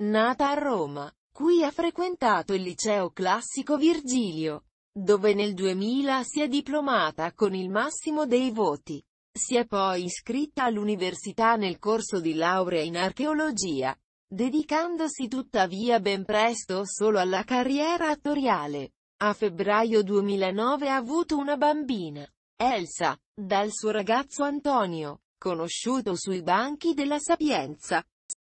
Nata a Roma, qui ha frequentato il liceo classico Virgilio, dove nel 2000 si è diplomata con il massimo dei voti. Si è poi iscritta all'università nel corso di laurea in archeologia, dedicandosi tuttavia ben presto solo alla carriera attoriale. A febbraio 2009 ha avuto una bambina, Elsa, dal suo ragazzo Antonio, conosciuto sui banchi della Sapienza.